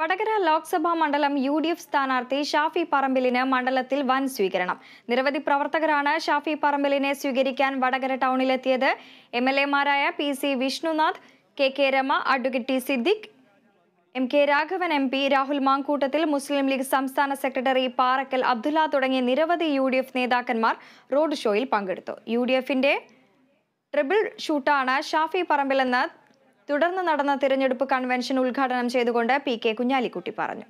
വടകര ലോക്സഭാ മണ്ഡലം U D F സ്ഥാനാർത്ഥി ഷാഫി പറമ്പിലിന് മണ്ഡലത്തിൽ വൻ സ്വീകരണം നിരവധി പ്രവർത്തകരാണ് ഷാഫി പറമ്പിലിനെ സ്വീകരിക്കാൻ വടകര ടൗണിലെത്തിയത് എം എൽ എമാരായ P C Vishnunath K K Rama advocate T Siddique M K Raghavan M P Rahul Mamkootathil Muslim League സംസ്ഥാന സെക്രട്ടറി പാറക്കൽ അബ്ദുല്ല തുടങ്ങിയ നിരവധി യു ഡി എഫ് നേതാക്കന്മാർ റോഡ് ഷോയിൽ പങ്കെടുത്തു യു ഡി എഫിന്റെ ട്രിപ്പിൾ ഷൂട്ടാണ് ഷാഫി പറമ്പിലെന്ന് തുടർന്ന് നടന്ന തിരഞ്ഞെടുപ്പ് കൺവെൻഷൻ ഉദ്ഘാടനം ചെയ്തുകൊണ്ട് പി കെ കുഞ്ഞാലിക്കുട്ടി പറഞ്ഞു